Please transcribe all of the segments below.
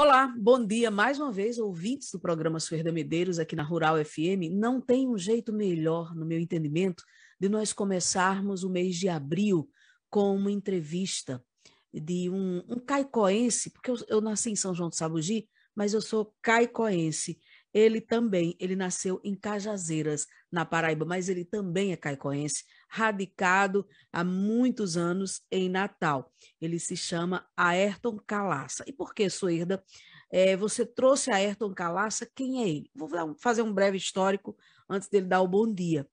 Olá, bom dia mais uma vez, ouvintes do programa Suerda Medeiros aqui na Rural FM. Não tem um jeito melhor, no meu entendimento, de nós começarmos o mês de abril com uma entrevista de um, um caicoense, porque eu, eu nasci em São João do Sabugi, mas eu sou caicoense. Ele também, ele nasceu em Cajazeiras, na Paraíba, mas ele também é caicoense, radicado há muitos anos em Natal. Ele se chama Ayrton Calaça. E por que, Suerda, É, você trouxe a Ayrton Calaça, quem é ele? Vou fazer um breve histórico antes dele dar o bom dia.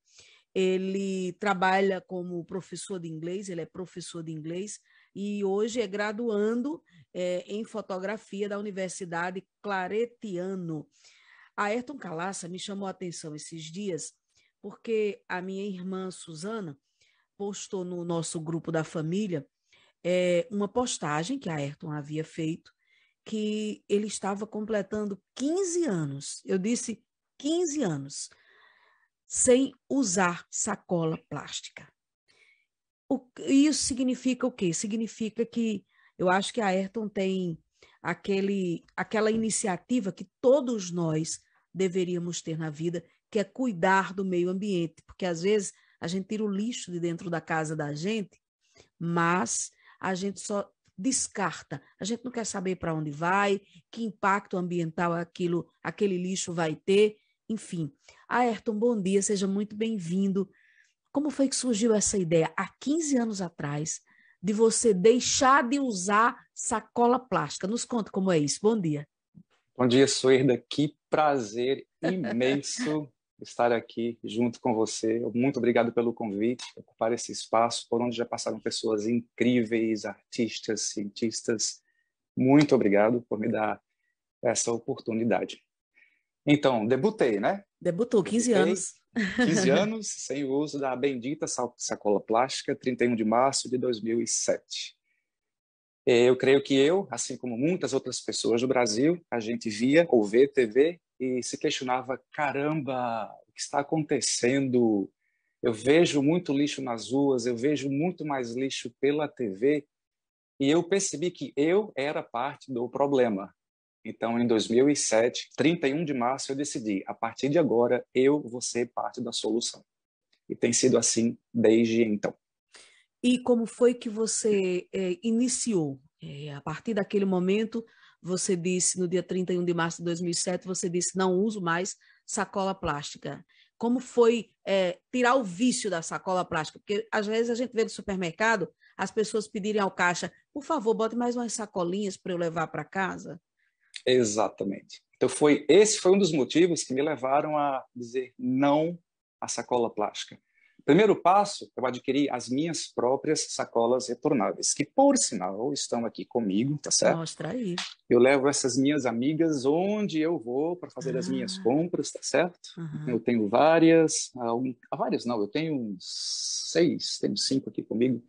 Ele trabalha como professor de inglês, ele é professor de inglês e hoje é graduando é, em fotografia da Universidade Claretiano. A Ayrton Calaça me chamou a atenção esses dias, porque a minha irmã Suzana postou no nosso grupo da família é, uma postagem que a Ayrton havia feito, que ele estava completando 15 anos. Eu disse 15 anos sem usar sacola plástica. O, isso significa o quê? Significa que eu acho que a Ayrton tem aquele, aquela iniciativa que todos nós deveríamos ter na vida, que é cuidar do meio ambiente, porque às vezes a gente tira o lixo de dentro da casa da gente, mas a gente só descarta. A gente não quer saber para onde vai, que impacto ambiental aquilo, aquele lixo vai ter, enfim. Ah, Ayrton, bom dia, seja muito bem-vindo. Como foi que surgiu essa ideia? Há 15 anos atrás, de você deixar de usar sacola plástica. Nos conta como é isso. Bom dia. Bom dia, Suerda. Que prazer imenso estar aqui junto com você. Muito obrigado pelo convite, ocupar esse espaço por onde já passaram pessoas incríveis, artistas, cientistas. Muito obrigado por me dar essa oportunidade. Então, debutei, né? Debutou, 15 debutei. anos. 15 anos sem o uso da bendita sacola plástica, 31 de março de 2007. É, eu creio que eu, assim como muitas outras pessoas do Brasil, a gente via ou vê TV e se questionava: caramba, o que está acontecendo? Eu vejo muito lixo nas ruas, eu vejo muito mais lixo pela TV. E eu percebi que eu era parte do problema. Então, em 2007, 31 de março, eu decidi, a partir de agora, eu vou ser parte da solução. E tem sido assim desde então. E como foi que você é, iniciou? É, a partir daquele momento, você disse, no dia 31 de março de 2007, você disse, não uso mais sacola plástica. Como foi é, tirar o vício da sacola plástica? Porque às vezes a gente vê no supermercado as pessoas pedirem ao caixa, por favor, bote mais umas sacolinhas para eu levar para casa. Exatamente. Então foi esse foi um dos motivos que me levaram a dizer não à sacola plástica. Primeiro passo, eu adquiri as minhas próprias sacolas retornáveis, que por sinal estão aqui comigo, tá certo? Mostra aí. Eu levo essas minhas amigas onde eu vou para fazer ah. as minhas ah. compras, tá certo? Uhum. Eu tenho várias, um, várias não, eu tenho seis, tenho cinco aqui comigo.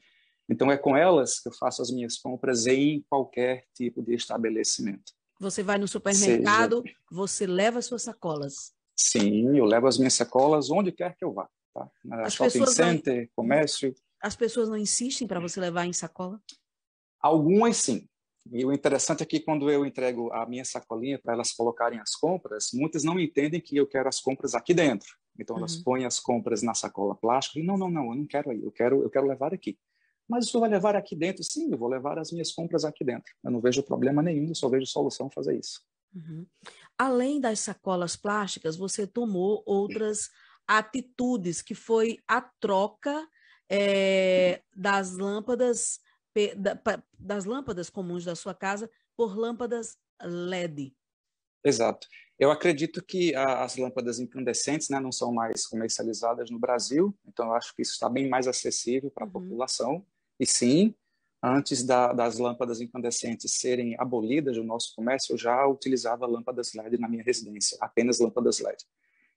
Então é com elas que eu faço as minhas compras em qualquer tipo de estabelecimento. Você vai no supermercado, Seja. você leva suas sacolas. Sim, eu levo as minhas sacolas onde quer que eu vá. Tá? Na as shopping center, não... comércio. As pessoas não insistem para você levar em sacola? Algumas sim. E o interessante é que quando eu entrego a minha sacolinha para elas colocarem as compras, muitas não entendem que eu quero as compras aqui dentro. Então elas uhum. põem as compras na sacola plástica e não, não, não, eu não quero aí, eu quero, eu quero levar aqui. Mas isso vai levar aqui dentro? Sim, eu vou levar as minhas compras aqui dentro. Eu não vejo problema nenhum, só vejo solução fazer isso. Uhum. Além das sacolas plásticas, você tomou outras atitudes, que foi a troca é, das lâmpadas das lâmpadas comuns da sua casa por lâmpadas LED. Exato. Eu acredito que a, as lâmpadas incandescentes né, não são mais comercializadas no Brasil, então eu acho que isso está bem mais acessível para a uhum. população. E sim, antes da, das lâmpadas incandescentes serem abolidas do nosso comércio, eu já utilizava lâmpadas LED na minha residência, apenas lâmpadas LED.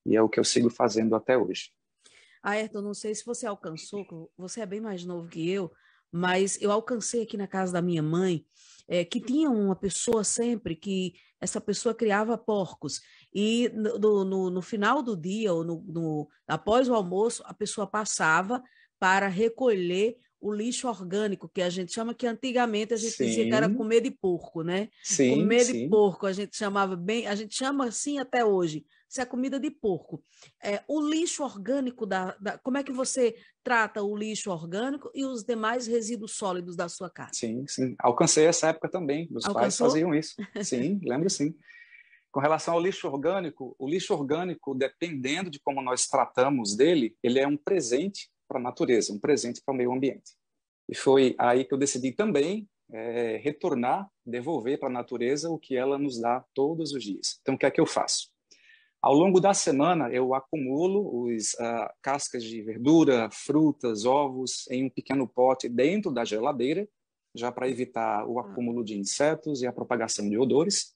E é o que eu sigo fazendo até hoje. Ah, Ayrton, não sei se você alcançou, você é bem mais novo que eu, mas eu alcancei aqui na casa da minha mãe é, que tinha uma pessoa sempre que essa pessoa criava porcos. E no, no, no final do dia, ou no, no, após o almoço, a pessoa passava para recolher o lixo orgânico, que a gente chama, que antigamente a gente sim. dizia que era comer de porco, né? Sim, comer sim. de porco, a gente chamava bem, a gente chama assim até hoje, se é comida de porco. É, o lixo orgânico, da, da, como é que você trata o lixo orgânico e os demais resíduos sólidos da sua casa? Sim, sim. Alcancei essa época também, meus Alcançou? pais faziam isso. Sim, lembro sim. Com relação ao lixo orgânico, o lixo orgânico, dependendo de como nós tratamos dele, ele é um presente para a natureza, um presente para o meio ambiente. E foi aí que eu decidi também é, retornar, devolver para a natureza o que ela nos dá todos os dias. Então, o que é que eu faço? Ao longo da semana, eu acumulo os ah, cascas de verdura, frutas, ovos em um pequeno pote dentro da geladeira, já para evitar o hum. acúmulo de insetos e a propagação de odores.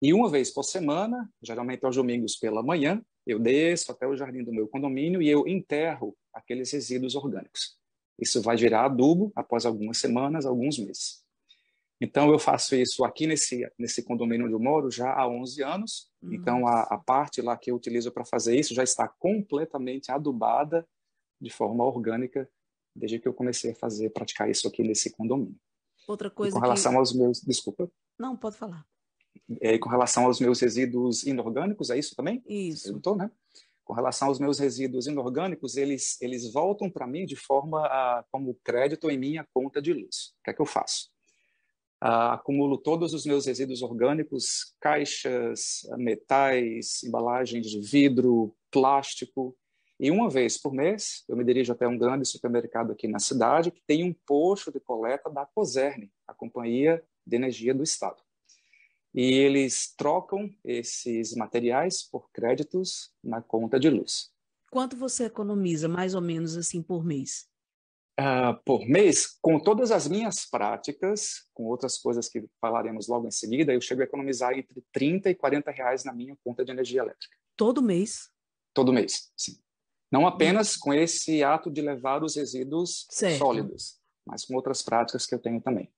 E uma vez por semana, geralmente aos domingos pela manhã, eu desço até o jardim do meu condomínio e eu enterro aqueles resíduos orgânicos. Isso vai virar adubo após algumas semanas, alguns meses. Então, eu faço isso aqui nesse, nesse condomínio onde eu moro já há 11 anos. Nossa. Então, a, a parte lá que eu utilizo para fazer isso já está completamente adubada de forma orgânica desde que eu comecei a fazer, praticar isso aqui nesse condomínio. Outra coisa. E com relação que... aos meus. Desculpa. Não, pode falar. É, com relação aos meus resíduos inorgânicos, é isso também? Isso. Você perguntou, né? com relação aos meus resíduos inorgânicos, eles, eles voltam para mim de forma a, como crédito em minha conta de luz. O que é que eu faço? Uh, acumulo todos os meus resíduos orgânicos, caixas, metais, embalagens de vidro, plástico, e uma vez por mês eu me dirijo até um grande supermercado aqui na cidade que tem um posto de coleta da COSERN, a Companhia de Energia do Estado e eles trocam esses materiais por créditos na conta de luz. Quanto você economiza, mais ou menos assim, por mês? Uh, por mês, com todas as minhas práticas, com outras coisas que falaremos logo em seguida, eu chego a economizar entre 30 e 40 reais na minha conta de energia elétrica. Todo mês? Todo mês, sim. Não hum. apenas com esse ato de levar os resíduos certo. sólidos, mas com outras práticas que eu tenho também.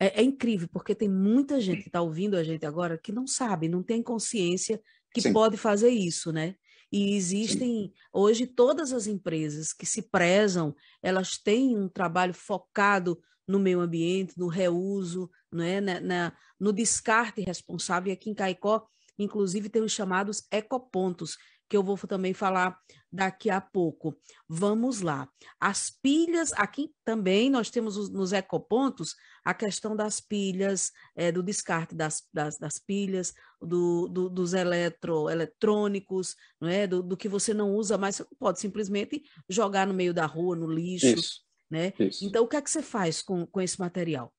É, é incrível, porque tem muita gente que está ouvindo a gente agora que não sabe, não tem consciência que Sim. pode fazer isso, né? E existem Sim. hoje todas as empresas que se prezam, elas têm um trabalho focado no meio ambiente, no reuso, né? na, na no descarte responsável. E aqui em Caicó, inclusive, tem os chamados ecopontos, que eu vou também falar daqui a pouco. Vamos lá. As pilhas, aqui também nós temos os, nos ecopontos a questão das pilhas, é, do descarte das, das, das pilhas, do, do, dos eletro, eletrônicos, não é? Do, do, que você não usa mais, você não pode simplesmente jogar no meio da rua, no lixo. Isso, né? Isso. Então, o que é que você faz com, com esse material?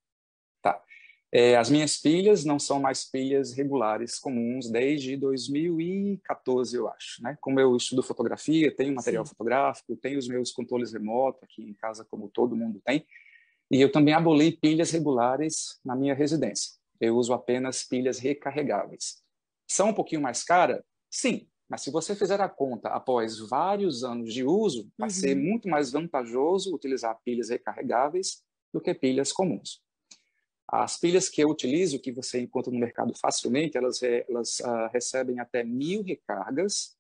Tá. É, as minhas pilhas não são mais pilhas regulares comuns desde 2014, eu acho. Né? Como eu estudo fotografia, tenho material Sim. fotográfico, tenho os meus controles remoto aqui em casa, como todo mundo tem, e eu também aboli pilhas regulares na minha residência. Eu uso apenas pilhas recarregáveis. São um pouquinho mais caras, Sim, mas se você fizer a conta após vários anos de uso, vai uhum. ser muito mais vantajoso utilizar pilhas recarregáveis do que pilhas comuns. As pilhas que eu utilizo, que você encontra no mercado facilmente, elas, eh, elas uh, recebem até mil recargas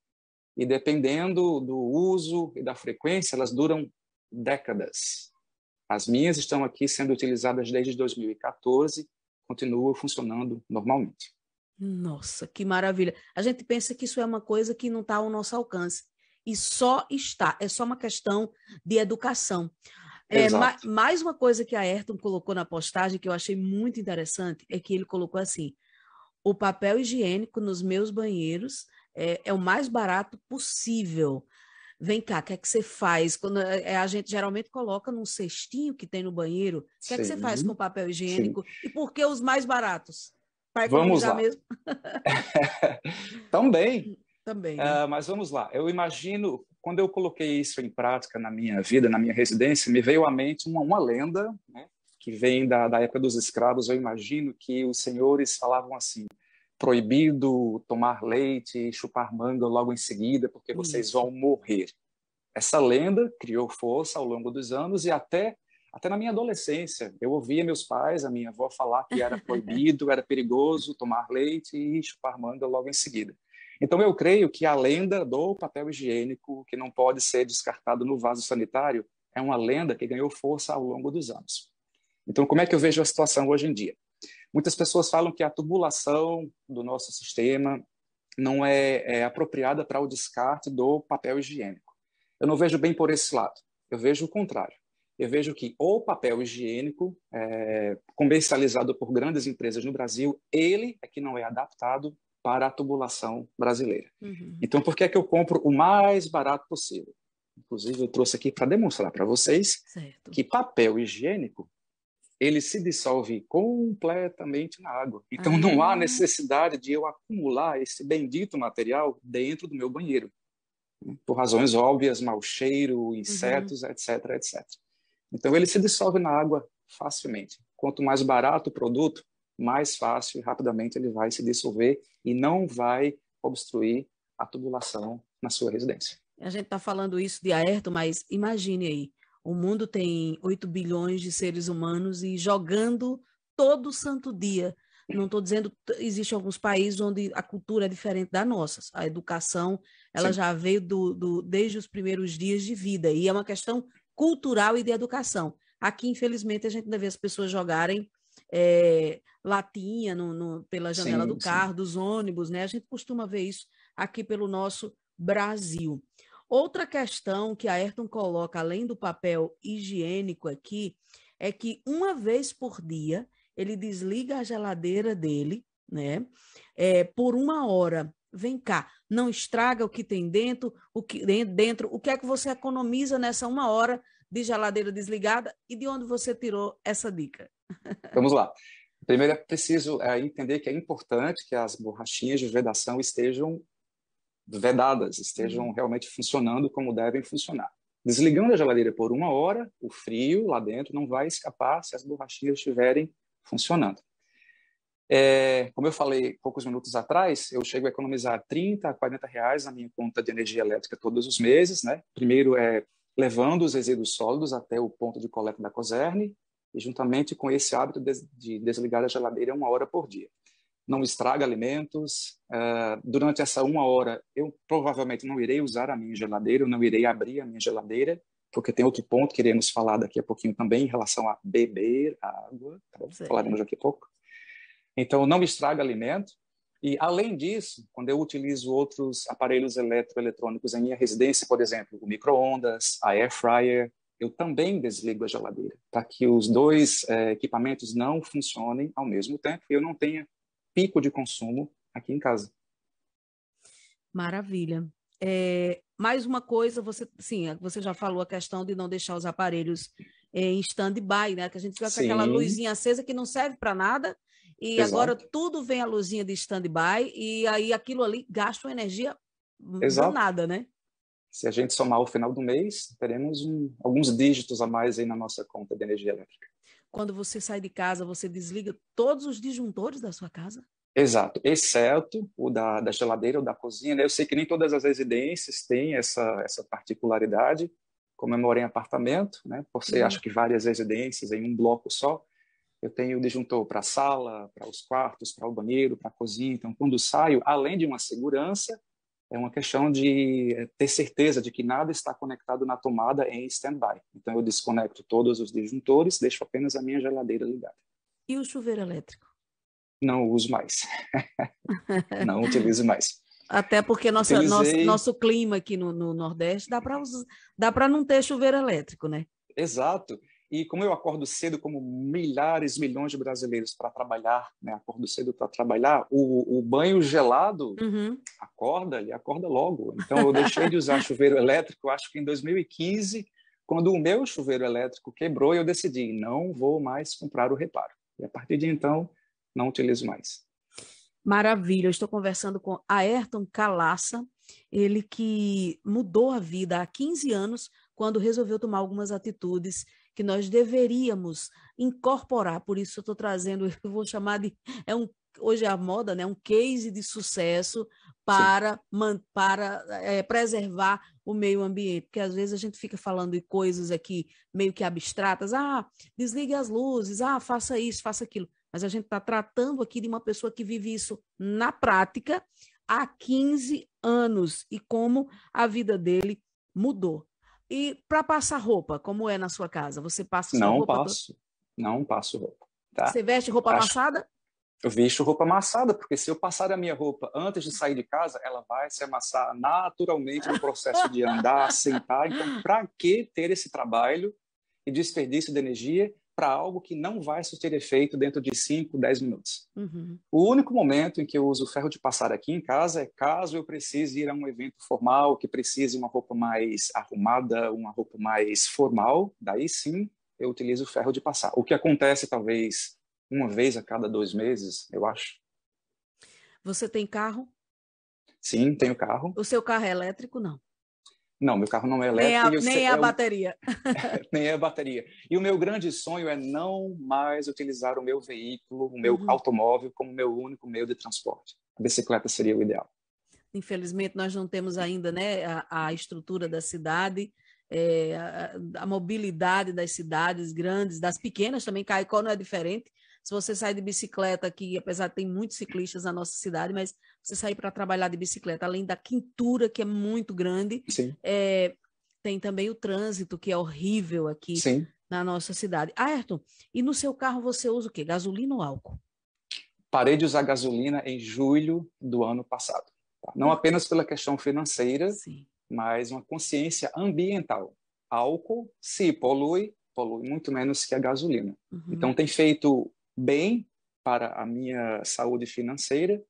e dependendo do uso e da frequência, elas duram décadas. As minhas estão aqui sendo utilizadas desde 2014, continuam funcionando normalmente. Nossa, que maravilha! A gente pensa que isso é uma coisa que não está ao nosso alcance e só está, é só uma questão de educação. É, ma mais uma coisa que a Ayrton colocou na postagem que eu achei muito interessante é que ele colocou assim: o papel higiênico nos meus banheiros é, é o mais barato possível. Vem cá, o que é que você faz? Quando eh, eh, a gente geralmente coloca num cestinho que tem no banheiro. O que é que você faz com o papel higiênico? Sim. E por que os mais baratos? Para vamos lá. mesmo. Também. Também. Né? Uh, mas vamos lá. Eu imagino quando eu coloquei isso em prática na minha vida, na minha residência, me veio à mente uma, uma lenda, né, que vem da, da época dos escravos. Eu imagino que os senhores falavam assim: proibido tomar leite e chupar manga logo em seguida, porque vocês isso. vão morrer. Essa lenda criou força ao longo dos anos e até até na minha adolescência, eu ouvia meus pais, a minha avó falar que era proibido, era perigoso tomar leite e chupar manga logo em seguida. Então, eu creio que a lenda do papel higiênico, que não pode ser descartado no vaso sanitário, é uma lenda que ganhou força ao longo dos anos. Então, como é que eu vejo a situação hoje em dia? Muitas pessoas falam que a tubulação do nosso sistema não é, é apropriada para o descarte do papel higiênico. Eu não vejo bem por esse lado, eu vejo o contrário eu vejo que o papel higiênico, é, comercializado por grandes empresas no Brasil, ele é que não é adaptado para a tubulação brasileira. Uhum. Então, por que é que eu compro o mais barato possível? Inclusive, eu trouxe aqui para demonstrar para vocês certo. que papel higiênico ele se dissolve completamente na água. Então, não há ah. necessidade de eu acumular esse bendito material dentro do meu banheiro, por razões óbvias, mau cheiro, uhum. insetos, uhum. etc, etc. Então, ele se dissolve na água facilmente. Quanto mais barato o produto, mais fácil e rapidamente ele vai se dissolver e não vai obstruir a tubulação na sua residência. A gente está falando isso de aerto, mas imagine aí, o mundo tem 8 bilhões de seres humanos e jogando todo santo dia. Não estou dizendo, existem alguns países onde a cultura é diferente da nossa. A educação, ela Sim. já veio do, do, desde os primeiros dias de vida e é uma questão cultural e de educação. Aqui, infelizmente, a gente ainda vê as pessoas jogarem é, latinha no, no, pela janela sim, do carro, sim. dos ônibus, né? A gente costuma ver isso aqui pelo nosso Brasil. Outra questão que a Ayrton coloca, além do papel higiênico aqui, é que uma vez por dia ele desliga a geladeira dele, né? É, por uma hora. Vem cá, não estraga o que tem dentro, o que dentro, o que é que você economiza nessa uma hora de geladeira desligada e de onde você tirou essa dica? Vamos lá. Primeiro é preciso é, entender que é importante que as borrachinhas de vedação estejam vedadas, estejam uhum. realmente funcionando como devem funcionar. Desligando a geladeira por uma hora, o frio lá dentro não vai escapar se as borrachinhas estiverem funcionando. É, como eu falei poucos minutos atrás, eu chego a economizar 30 a 40 reais na minha conta de energia elétrica todos os meses. Né? Primeiro é levando os resíduos sólidos até o ponto de coleta da COSERN, e juntamente com esse hábito de desligar a geladeira uma hora por dia. Não estraga alimentos. É, durante essa uma hora, eu provavelmente não irei usar a minha geladeira, eu não irei abrir a minha geladeira, porque tem outro ponto que iremos falar daqui a pouquinho também em relação a beber água. Tá Falaremos daqui a pouco. Então, não estraga alimento. E, além disso, quando eu utilizo outros aparelhos eletroeletrônicos em minha residência, por exemplo, o micro-ondas, a air fryer, eu também desligo a geladeira, para tá? que os dois é, equipamentos não funcionem ao mesmo tempo e eu não tenha pico de consumo aqui em casa. Maravilha. É, mais uma coisa, você, sim, você já falou a questão de não deixar os aparelhos é, em stand-by, né? Que a gente fica sim. com aquela luzinha acesa que não serve para nada. E Exato. agora tudo vem a luzinha de stand-by e aí aquilo ali gasta uma energia Exato. danada, né? se a gente somar o final do mês, teremos um, alguns dígitos a mais aí na nossa conta de energia elétrica. Quando você sai de casa, você desliga todos os disjuntores da sua casa? Exato, exceto o da, da geladeira ou da cozinha. Né? Eu sei que nem todas as residências têm essa, essa particularidade. Como eu moro em apartamento, né? você uhum. acha que várias residências em um bloco só, eu tenho o disjuntor para a sala, para os quartos, para o banheiro, para a cozinha. Então, quando saio, além de uma segurança, é uma questão de é, ter certeza de que nada está conectado na tomada em standby. Então eu desconecto todos os disjuntores, deixo apenas a minha geladeira ligada. E o chuveiro elétrico? Não uso mais. Não utilizo mais. Até porque nossa, Utilizei... nosso, nosso clima aqui no, no Nordeste dá para dá para não ter chuveiro elétrico, né? Exato. E como eu acordo cedo, como milhares, milhões de brasileiros para trabalhar, né? acordo cedo para trabalhar, o, o, banho gelado uhum. acorda, ele acorda logo. Então eu deixei de usar chuveiro elétrico, acho que em 2015, quando o meu chuveiro elétrico quebrou, eu decidi, não vou mais comprar o reparo. E a partir de então, não utilizo mais. Maravilha, eu estou conversando com Ayrton Calaça, ele que mudou a vida há 15 anos quando resolveu tomar algumas atitudes que nós deveríamos incorporar. Por isso eu estou trazendo, eu vou chamar de é um hoje é a moda, né? Um case de sucesso para man, para é, preservar o meio ambiente, porque às vezes a gente fica falando de coisas aqui meio que abstratas, ah, desligue as luzes, ah, faça isso, faça aquilo, mas a gente está tratando aqui de uma pessoa que vive isso na prática há 15 anos e como a vida dele mudou. E para passar roupa, como é na sua casa? Você passa Não roupa Não passo. Pra... Não passo roupa. Tá? Você veste roupa Acho... amassada? Eu visto roupa amassada, porque se eu passar a minha roupa antes de sair de casa, ela vai se amassar naturalmente no processo de andar, sentar. Então, para que ter esse trabalho e desperdício de energia para algo que não vai surtir efeito dentro de 5, 10 minutos. Uhum. O único momento em que eu uso ferro de passar aqui em casa é caso eu precise ir a um evento formal, que precise uma roupa mais arrumada, uma roupa mais formal, daí sim eu utilizo ferro de passar. O que acontece talvez uma vez a cada dois meses, eu acho. Você tem carro? Sim, tenho carro. O seu carro é elétrico, não? Não, meu carro não é elétrico. Nem a, nem a é bateria. nem a bateria. E o meu grande sonho é não mais utilizar o meu veículo, o meu uhum. automóvel, como meu único meio de transporte. A bicicleta seria o ideal. Infelizmente, nós não temos ainda né, a, a estrutura da cidade, é, a, a mobilidade das cidades grandes, das pequenas também. Caicó não é diferente. Se você sai de bicicleta aqui, apesar de ter muitos ciclistas na nossa cidade, mas você sair para trabalhar de bicicleta, além da quintura, que é muito grande, é, tem também o trânsito, que é horrível aqui Sim. na nossa cidade. Ah, Ayrton, e no seu carro você usa o quê? Gasolina ou álcool? Parei de usar gasolina em julho do ano passado. Tá? Não uhum. apenas pela questão financeira, Sim. mas uma consciência ambiental. Álcool, se polui, polui muito menos que a gasolina. Uhum. Então, tem feito bem para a minha saúde financeira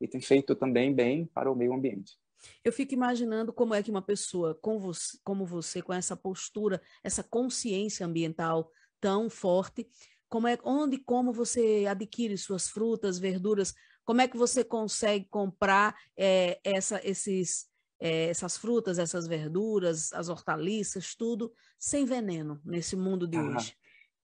e tem feito também bem para o meio ambiente. Eu fico imaginando como é que uma pessoa como você, com essa postura, essa consciência ambiental tão forte, como é, onde e como você adquire suas frutas, verduras, como é que você consegue comprar é, essa, esses, é, essas frutas, essas verduras, as hortaliças, tudo, sem veneno nesse mundo de ah, hoje?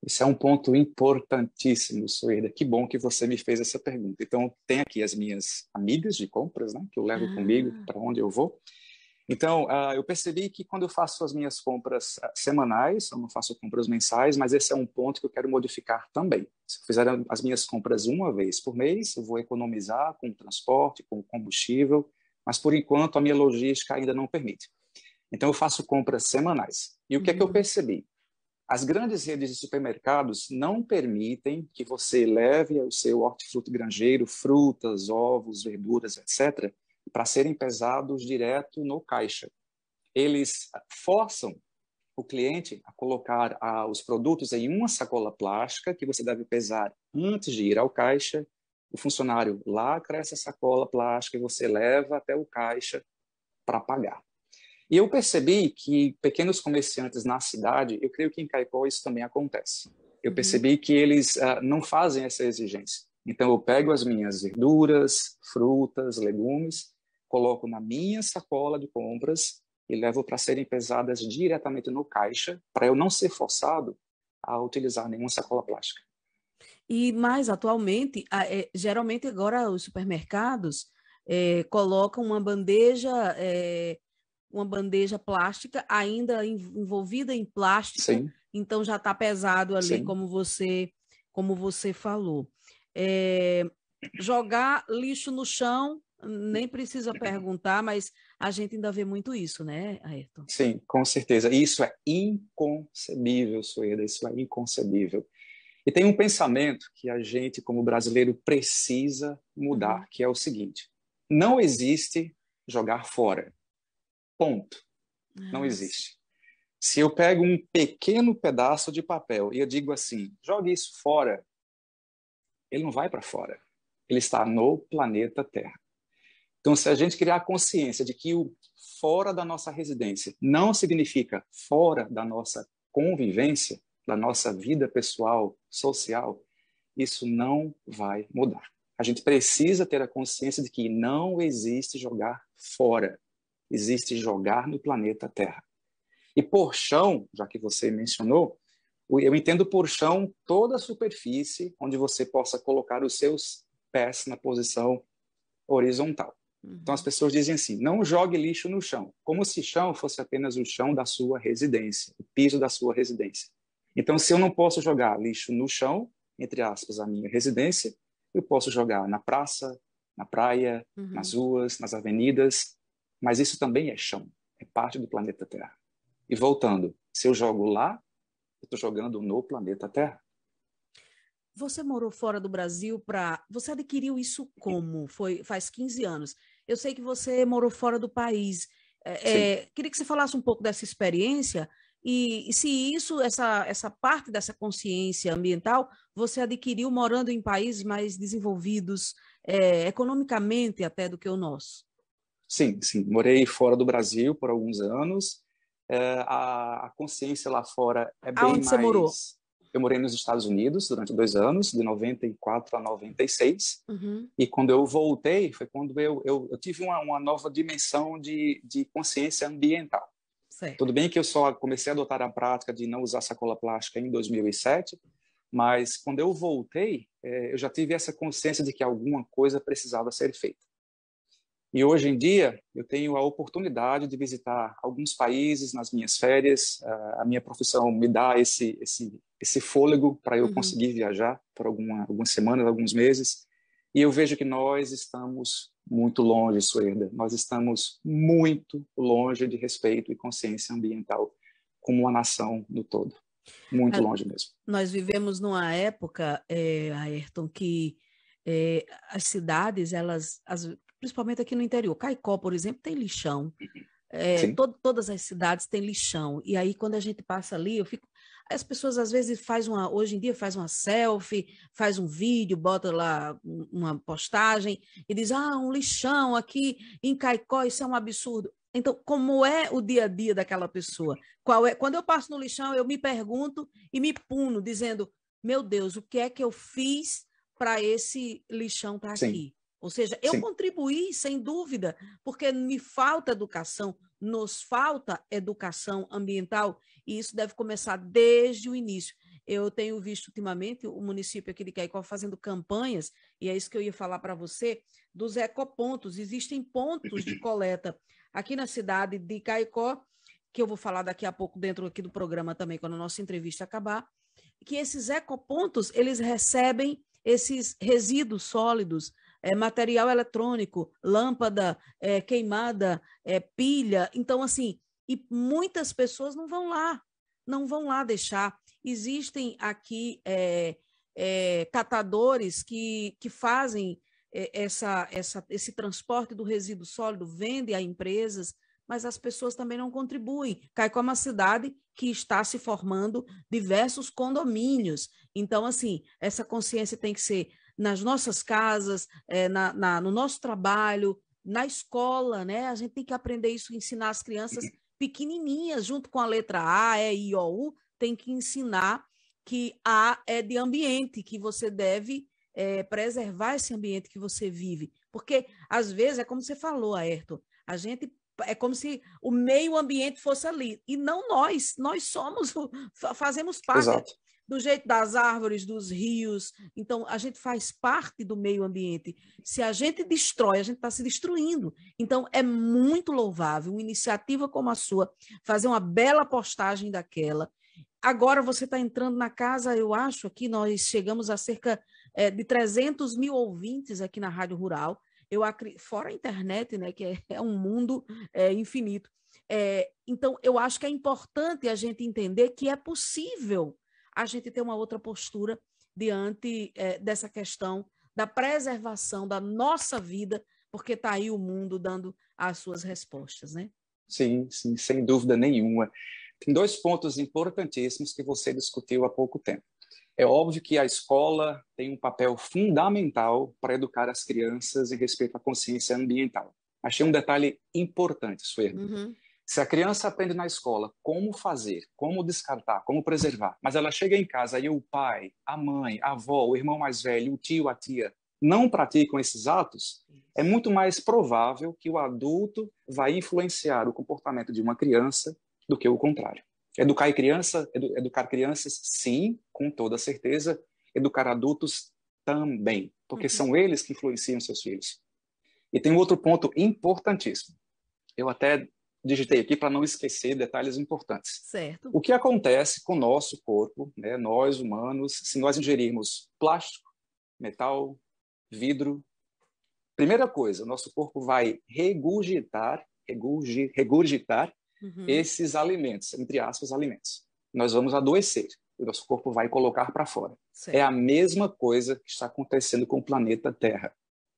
Isso é um ponto importantíssimo, Sueda. Que bom que você me fez essa pergunta. Então, tem aqui as minhas amigas de compras, né, que eu levo ah. comigo para onde eu vou. Então, uh, eu percebi que quando eu faço as minhas compras uh, semanais, eu não faço compras mensais, mas esse é um ponto que eu quero modificar também. Se eu fizer as minhas compras uma vez por mês, eu vou economizar com o transporte, com o combustível, mas por enquanto a minha logística ainda não permite. Então, eu faço compras semanais. E o que é que eu uhum. percebi? As grandes redes de supermercados não permitem que você leve o seu hortifruto granjeiro, frutas, ovos, verduras, etc., para serem pesados direto no caixa. Eles forçam o cliente a colocar ah, os produtos em uma sacola plástica que você deve pesar antes de ir ao caixa. O funcionário lacra essa sacola plástica e você leva até o caixa para pagar. E eu percebi que pequenos comerciantes na cidade, eu creio que em Caicó isso também acontece. Eu uhum. percebi que eles uh, não fazem essa exigência. Então eu pego as minhas verduras, frutas, legumes, coloco na minha sacola de compras e levo para serem pesadas diretamente no caixa, para eu não ser forçado a utilizar nenhuma sacola plástica. E mais atualmente, é, geralmente agora os supermercados é, colocam uma bandeja é, uma bandeja plástica, ainda envolvida em plástico, Sim. então já está pesado ali, Sim. como você como você falou. É, jogar lixo no chão, nem precisa perguntar, mas a gente ainda vê muito isso, né, Ayrton? Sim, com certeza. Isso é inconcebível, Sueda, isso é inconcebível. E tem um pensamento que a gente, como brasileiro, precisa mudar, uhum. que é o seguinte: não existe jogar fora. Ponto. Nossa. Não existe. Se eu pego um pequeno pedaço de papel e eu digo assim, jogue isso fora, ele não vai para fora. Ele está no planeta Terra. Então, se a gente criar a consciência de que o fora da nossa residência não significa fora da nossa convivência, da nossa vida pessoal, social, isso não vai mudar. A gente precisa ter a consciência de que não existe jogar fora existe jogar no planeta Terra. E por chão, já que você mencionou, eu entendo por chão toda a superfície onde você possa colocar os seus pés na posição horizontal. Uhum. Então as pessoas dizem assim: não jogue lixo no chão, como se chão fosse apenas o chão da sua residência, o piso da sua residência. Então, se eu não posso jogar lixo no chão, entre aspas, a minha residência, eu posso jogar na praça, na praia, uhum. nas ruas, nas avenidas, mas isso também é chão, é parte do planeta Terra. E voltando, se eu jogo lá, eu estou jogando no planeta Terra. Você morou fora do Brasil para. Você adquiriu isso como? Foi faz 15 anos. Eu sei que você morou fora do país. É, é queria que você falasse um pouco dessa experiência e, e, se isso, essa, essa parte dessa consciência ambiental, você adquiriu morando em países mais desenvolvidos é, economicamente até do que o nosso. Sim, sim. Morei fora do Brasil por alguns anos. É, a, a, consciência lá fora é bem Aonde mais... você morou? Eu morei nos Estados Unidos durante dois anos, de 94 a 96. Uhum. E quando eu voltei, foi quando eu, eu, eu tive uma, uma, nova dimensão de, de consciência ambiental. Tudo bem que eu só comecei a adotar a prática de não usar sacola plástica em 2007, mas quando eu voltei, é, eu já tive essa consciência de que alguma coisa precisava ser feita. E hoje em dia eu tenho a oportunidade de visitar alguns países nas minhas férias. Ah, a minha profissão me dá esse esse esse fôlego para eu uhum. conseguir viajar por alguma, algumas semanas, alguns meses. E eu vejo que nós estamos muito longe, Suerda. Nós estamos muito longe de respeito e consciência ambiental como uma nação no todo. Muito é, longe mesmo. Nós vivemos numa época, é, Ayrton, que é, as cidades, elas, as, principalmente aqui no interior. Caicó, por exemplo, tem lixão. É, todas as cidades têm lixão. E aí, quando a gente passa ali, eu fico. As pessoas às vezes faz uma, hoje em dia faz uma selfie, faz um vídeo, bota lá uma postagem e diz: ah, um lixão aqui em Caicó, isso é um absurdo. Então, como é o dia a dia daquela pessoa? Qual é? Quando eu passo no lixão, eu me pergunto e me puno, dizendo: meu Deus, o que é que eu fiz para esse lixão estar tá aqui? Ou seja, eu Sim. contribuí, sem dúvida, porque me falta educação, nos falta educação ambiental, e isso deve começar desde o início. Eu tenho visto ultimamente o município aqui de Caicó fazendo campanhas, e é isso que eu ia falar para você, dos ecopontos. Existem pontos de coleta aqui na cidade de Caicó, que eu vou falar daqui a pouco dentro aqui do programa também, quando a nossa entrevista acabar, que esses ecopontos, eles recebem esses resíduos sólidos é, material eletrônico, lâmpada é, queimada, é, pilha. Então, assim, e muitas pessoas não vão lá, não vão lá deixar. Existem aqui é, é, catadores que, que fazem é, essa, essa, esse transporte do resíduo sólido, vende a empresas, mas as pessoas também não contribuem. Cai com uma cidade que está se formando diversos condomínios. Então, assim, essa consciência tem que ser nas nossas casas, é, na, na, no nosso trabalho, na escola, né? A gente tem que aprender isso, ensinar as crianças pequenininhas, junto com a letra A, E, I, O, U, tem que ensinar que A é de ambiente, que você deve é, preservar esse ambiente que você vive. Porque, às vezes, é como você falou, Ayrton, a gente é como se o meio ambiente fosse ali e não nós nós somos fazemos parte Exato do jeito das árvores, dos rios. Então, a gente faz parte do meio ambiente. Se a gente destrói, a gente está se destruindo. Então, é muito louvável uma iniciativa como a sua, fazer uma bela postagem daquela. Agora você está entrando na casa, eu acho, que nós chegamos a cerca é, de 300 mil ouvintes aqui na Rádio Rural. Eu fora a internet, né, que é, é um mundo é, infinito. É, então, eu acho que é importante a gente entender que é possível a gente ter uma outra postura diante é, dessa questão da preservação da nossa vida, porque está aí o mundo dando as suas respostas, né? Sim, sim, sem dúvida nenhuma. Tem dois pontos importantíssimos que você discutiu há pouco tempo. É óbvio que a escola tem um papel fundamental para educar as crianças em respeito à consciência ambiental. Achei um detalhe importante, Suerda. Uhum. Se a criança aprende na escola como fazer, como descartar, como preservar, mas ela chega em casa e o pai, a mãe, a avó, o irmão mais velho, o tio, a tia não praticam esses atos, é muito mais provável que o adulto vai influenciar o comportamento de uma criança do que o contrário. Educar criança, edu educar crianças, sim, com toda certeza. Educar adultos também, porque uhum. são eles que influenciam seus filhos. E tem um outro ponto importantíssimo. Eu até digitei aqui para não esquecer detalhes importantes. Certo. O que acontece com o nosso corpo, né, nós humanos, se nós ingerirmos plástico, metal, vidro? Primeira coisa, o nosso corpo vai regurgitar, regurgi, regurgitar uhum. esses alimentos, entre aspas, alimentos. Nós vamos adoecer, o nosso corpo vai colocar para fora. Certo. É a mesma coisa que está acontecendo com o planeta Terra.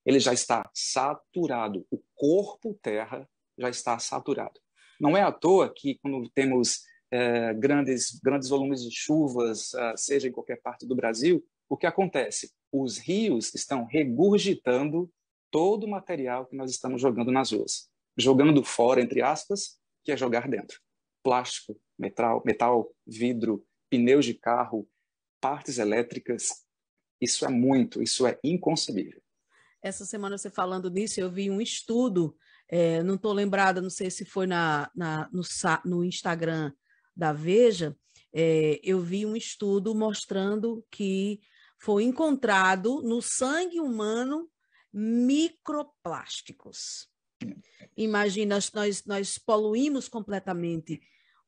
Ele já está saturado. O corpo Terra já está saturado. Não é à toa que quando temos eh, grandes, grandes volumes de chuvas, ah, seja em qualquer parte do Brasil, o que acontece? Os rios estão regurgitando todo o material que nós estamos jogando nas ruas. Jogando fora, entre aspas, que é jogar dentro. Plástico, metal, metal vidro, pneus de carro, partes elétricas. Isso é muito, isso é inconcebível. Essa semana, você falando nisso, eu vi um estudo é, não estou lembrada, não sei se foi na, na no, no, Instagram da Veja, é, eu vi um estudo mostrando que foi encontrado no sangue humano microplásticos. Hum. Imagina, nós, nós poluímos completamente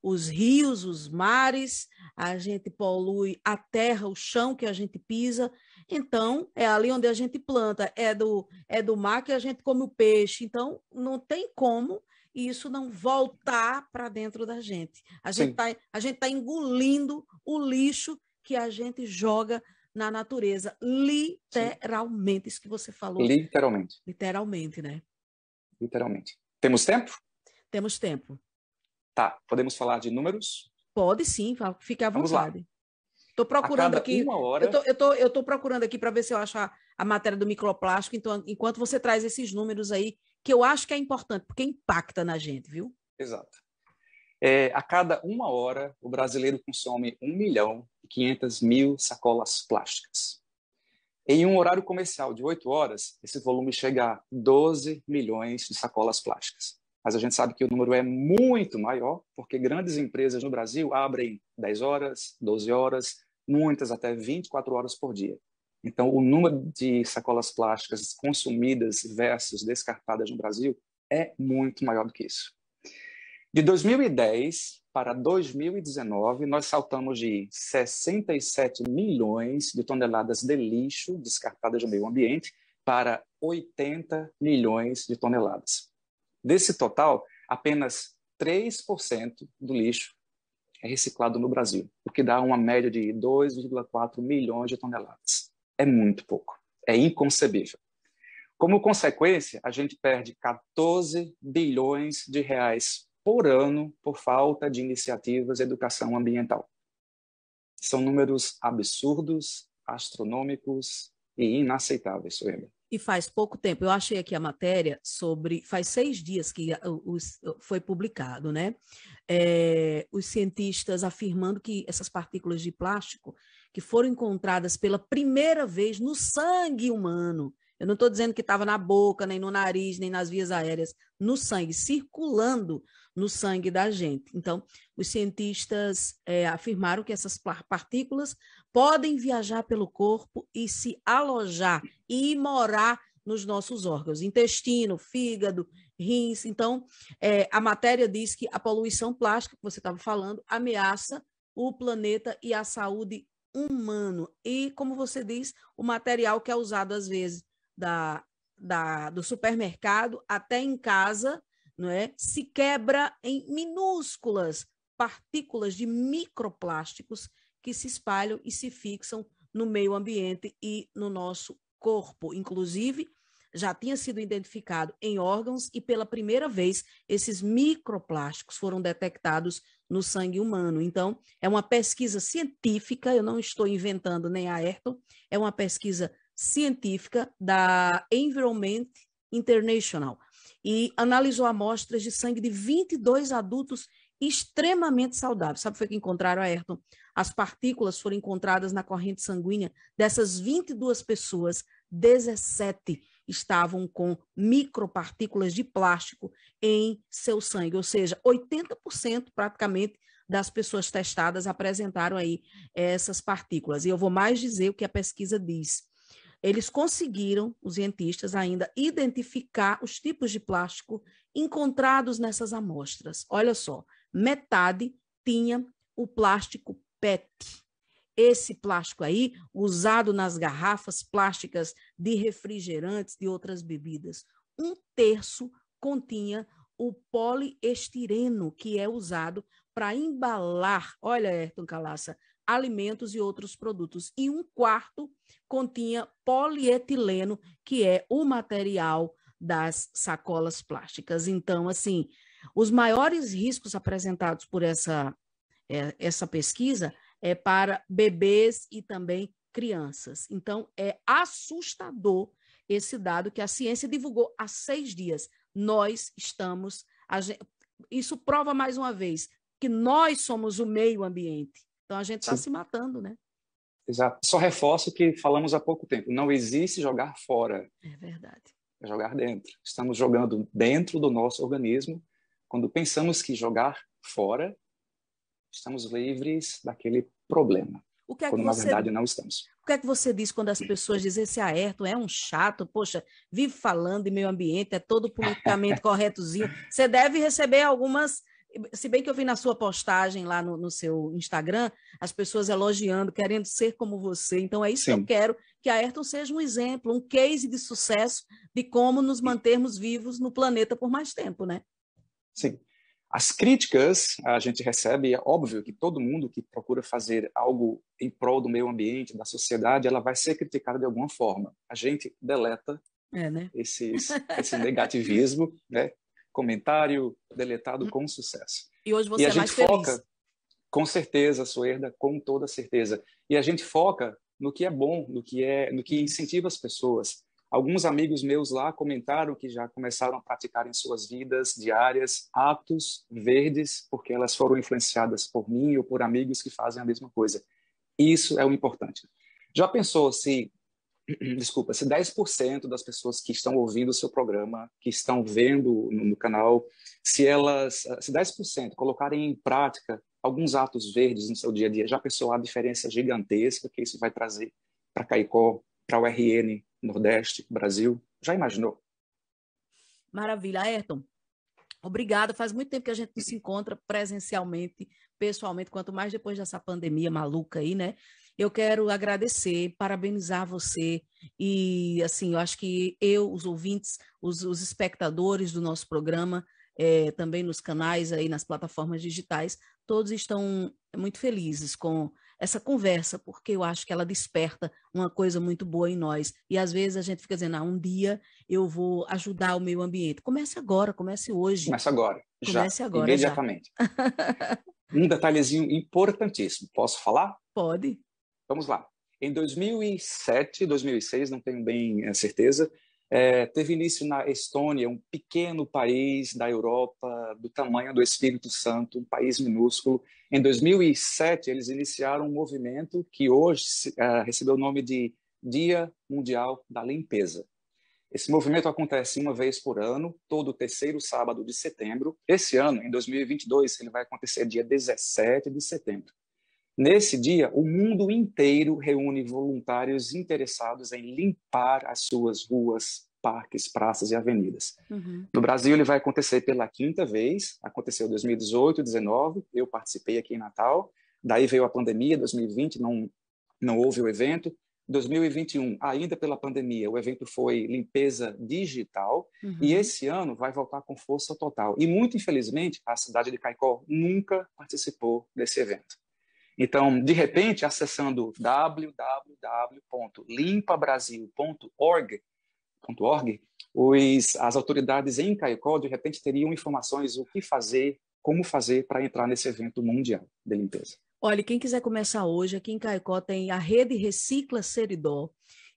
os rios, os mares, a gente polui a terra, o chão que a gente pisa. Então, é ali onde a gente planta, é do, é do mar que a gente come o peixe. Então, não tem como isso não voltar para dentro da gente. A gente está tá engolindo o lixo que a gente joga na natureza, literalmente, Sim. isso que você falou. Literalmente. Literalmente, né? Literalmente. Temos tempo? Temos tempo. Tá, podemos falar de números? Pode sim, fique à Vamos vontade. Lá. procurando aqui. Hora... Eu, tô, eu, tô, eu tô procurando aqui para ver se eu acho a, a matéria do microplástico, então, enquanto você traz esses números aí, que eu acho que é importante, porque impacta na gente, viu? Exato. É, a cada uma hora, o brasileiro consome 1 milhão e 500 mil sacolas plásticas. Em um horário comercial de 8 horas, esse volume chega a 12 milhões de sacolas plásticas. Mas a gente sabe que o número é muito maior, porque grandes empresas no Brasil abrem 10 horas, 12 horas, muitas até 24 horas por dia. Então, o número de sacolas plásticas consumidas versus descartadas no Brasil é muito maior do que isso. De 2010 para 2019, nós saltamos de 67 milhões de toneladas de lixo descartadas no meio ambiente para 80 milhões de toneladas. Desse total, apenas 3% do lixo é reciclado no Brasil, o que dá uma média de 2,4 milhões de toneladas. É muito pouco, é inconcebível. Como consequência, a gente perde 14 bilhões de reais por ano por falta de iniciativas de educação ambiental. São números absurdos, astronômicos e inaceitáveis, Sueli e faz pouco tempo. Eu achei aqui a matéria sobre. Faz seis dias que os, foi publicado, né? É, os cientistas afirmando que essas partículas de plástico que foram encontradas pela primeira vez no sangue humano. Eu não estou dizendo que estava na boca, nem no nariz, nem nas vias aéreas, no sangue, circulando no sangue da gente. Então, os cientistas é, afirmaram que essas partículas podem viajar pelo corpo e se alojar e morar nos nossos órgãos, intestino, fígado, rins. Então, é, a matéria diz que a poluição plástica, que você estava falando, ameaça o planeta e a saúde humana. E, como você diz, o material que é usado às vezes da, da, do supermercado até em casa não é? se quebra em minúsculas partículas de microplásticos que se espalham e se fixam no meio ambiente e no nosso corpo. Inclusive, já tinha sido identificado em órgãos e pela primeira vez esses microplásticos foram detectados no sangue humano. Então, é uma pesquisa científica, eu não estou inventando nem a Ayrton, é uma pesquisa científica da Environment International, e analisou amostras de sangue de 22 adultos extremamente saudáveis. Sabe o que encontraram, Ayrton? As partículas foram encontradas na corrente sanguínea dessas 22 pessoas, 17 estavam com micropartículas de plástico em seu sangue, ou seja, 80% praticamente das pessoas testadas apresentaram aí essas partículas. E eu vou mais dizer o que a pesquisa diz eles conseguiram, os cientistas ainda, identificar os tipos de plástico encontrados nessas amostras. Olha só, metade tinha o plástico PET. Esse plástico aí, usado nas garrafas plásticas de refrigerantes, de outras bebidas. Um terço continha o poliestireno, que é usado para embalar, olha, Ayrton Calassa, alimentos e outros produtos. E um quarto continha polietileno, que é o material das sacolas plásticas. Então, assim, os maiores riscos apresentados por essa, é, essa pesquisa é para bebês e também crianças. Então, é assustador esse dado que a ciência divulgou há seis dias. Nós estamos. Gente, isso prova mais uma vez que nós somos o meio ambiente. Então a gente está se matando, né? Exato. Só reforço o que falamos há pouco tempo. Não existe jogar fora. É verdade. É jogar dentro. Estamos jogando dentro do nosso organismo. Quando pensamos que jogar fora, estamos livres daquele problema. O que é que quando, você... na verdade, não estamos. O que é que você diz quando as pessoas dizem esse aerto é um chato, poxa, vive falando de meio ambiente, é todo politicamente corretozinho. Você deve receber algumas se bem que eu vi na sua postagem lá no, no, seu Instagram, as pessoas elogiando, querendo ser como você. Então, é isso Sim. que eu quero: que a Ayrton seja um exemplo, um case de sucesso de como nos mantermos vivos no planeta por mais tempo, né? Sim. As críticas a gente recebe, é óbvio que todo mundo que procura fazer algo em prol do meio ambiente, da sociedade, ela vai ser criticada de alguma forma. A gente deleta é, né? esses, esse negativismo, né? comentário deletado hum. com sucesso. E hoje você e a é gente foca, feliz. Com certeza, Suerda, com toda certeza. E a gente foca no que é bom, no que é, no que incentiva as pessoas. Alguns amigos meus lá comentaram que já começaram a praticar em suas vidas diárias atos verdes, porque elas foram influenciadas por mim ou por amigos que fazem a mesma coisa. Isso é o importante. Já pensou se desculpa, se 10% das pessoas que estão ouvindo o seu programa, que estão vendo no, no canal, se elas, se 10% colocarem em prática alguns atos verdes no seu dia a dia, já pensou a diferença gigantesca que isso vai trazer para Caicó, para o RN, Nordeste, Brasil? Já imaginou? Maravilha, Ayrton. Obrigada. Faz muito tempo que a gente não se encontra presencialmente, pessoalmente, quanto mais depois dessa pandemia maluca aí, né? Eu quero agradecer, parabenizar você e, assim, eu acho que eu, os ouvintes, os, os espectadores do nosso programa, é, também nos canais aí, nas plataformas digitais, todos estão muito felizes com essa conversa, porque eu acho que ela desperta uma coisa muito boa em nós. E às vezes a gente fica dizendo, ah, um dia eu vou ajudar o meio ambiente. Comece agora, comece hoje. Comece agora. Comece já, agora. Imediatamente. Já. um detalhezinho importantíssimo. Posso falar? Pode. Vamos lá. Em 2007, 2006, não tenho bem eh, certeza, é, teve início na Estônia, um pequeno país da Europa, do tamanho do Espírito Santo, um país minúsculo. Em 2007, eles iniciaram um movimento que hoje é, recebeu o nome de Dia Mundial da Limpeza. Esse movimento acontece uma vez por ano, todo terceiro sábado de setembro. Esse ano, em 2022, ele vai acontecer dia 17 de setembro. Nesse dia, o mundo inteiro reúne voluntários interessados em limpar as suas ruas, parques, praças e avenidas. Uhum. No Brasil, ele vai acontecer pela quinta vez, aconteceu em 2018, 2019, eu participei aqui em Natal, daí veio a pandemia, 2020 não, não houve o evento, 2021, ainda pela pandemia, o evento foi limpeza digital uhum. e esse ano vai voltar com força total. E muito infelizmente, a cidade de Caicó nunca participou desse evento. Então, de repente, acessando www.limpabrasil.org, os, as autoridades em Caicó, de repente, teriam informações o que fazer, como fazer para entrar nesse evento mundial de limpeza. Olha, quem quiser começar hoje, aqui em Caicó tem a rede Recicla Seridó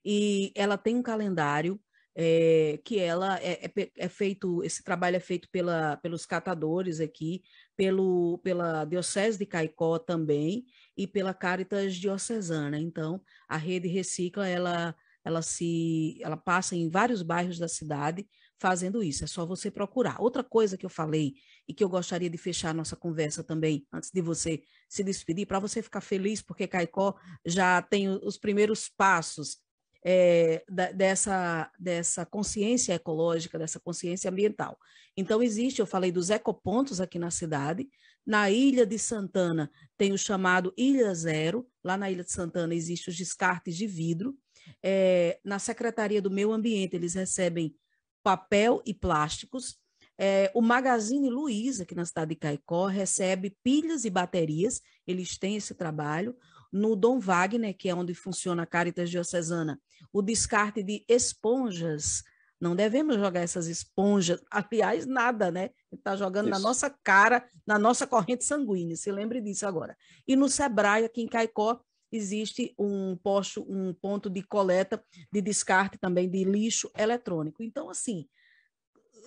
e ela tem um calendário é, que ela é, é, é, feito, esse trabalho é feito pela, pelos catadores aqui, pelo, pela Diocese de Caicó também e pela Caritas Diocesana. Então, a rede Recicla, ela, ela, se, ela passa em vários bairros da cidade fazendo isso, é só você procurar. Outra coisa que eu falei e que eu gostaria de fechar a nossa conversa também, antes de você se despedir, para você ficar feliz, porque Caicó já tem os primeiros passos é, da, dessa, dessa consciência ecológica, dessa consciência ambiental. Então, existe, eu falei dos ecopontos aqui na cidade, na Ilha de Santana tem o chamado Ilha Zero, lá na Ilha de Santana existem os descartes de vidro, é, na Secretaria do Meio Ambiente eles recebem papel e plásticos, é, o Magazine Luiza, aqui na cidade de Caicó, recebe pilhas e baterias, eles têm esse trabalho no Dom Wagner, que é onde funciona a Caritas Diocesana, o descarte de esponjas. Não devemos jogar essas esponjas, aliás, nada, né? Está jogando Isso. na nossa cara, na nossa corrente sanguínea, se lembre disso agora. E no Sebrae, aqui em Caicó, existe um posto, um ponto de coleta de descarte também de lixo eletrônico. Então, assim,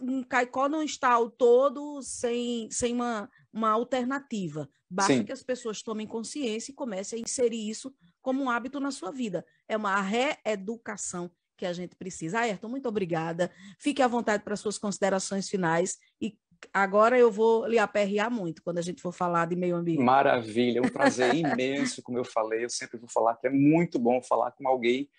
um Caicó não está ao todo sem, sem uma, uma alternativa. Basta Sim. que as pessoas tomem consciência e comecem a inserir isso como um hábito na sua vida. É uma reeducação que a gente precisa. Ah, Ayrton, muito obrigada. Fique à vontade para suas considerações finais e agora eu vou lhe aperrear muito quando a gente for falar de meio ambiente. Maravilha, é um prazer imenso, como eu falei, eu sempre vou falar que é muito bom falar com alguém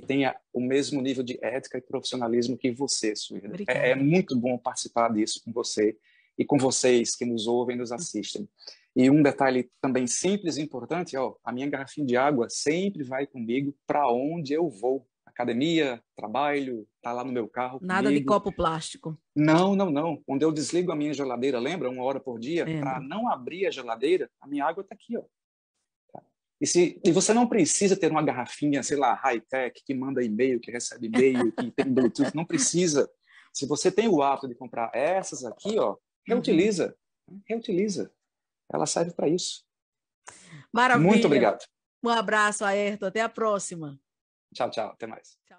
que tenha o mesmo nível de ética e profissionalismo que você, Suíra. É, é, muito bom participar disso com você e com vocês que nos ouvem e nos assistem. E um detalhe também simples e importante, ó, a minha garrafinha de água sempre vai comigo para onde eu vou. Academia, trabalho, tá lá no meu carro. Nada comigo. de copo plástico. Não, não, não. Quando eu desligo a minha geladeira, lembra? Uma hora por dia, para não abrir a geladeira, a minha água está aqui, ó. E, se, e você não precisa ter uma garrafinha, sei lá, high-tech, que manda e-mail, que recebe e-mail, que tem Bluetooth, não precisa. Se você tem o hábito de comprar essas aqui, ó, reutiliza, uhum. reutiliza. Ela serve para isso. Maravilha. Muito obrigado. Um abraço, Ayrton. Até a próxima. Tchau, tchau. Até mais. Tchau.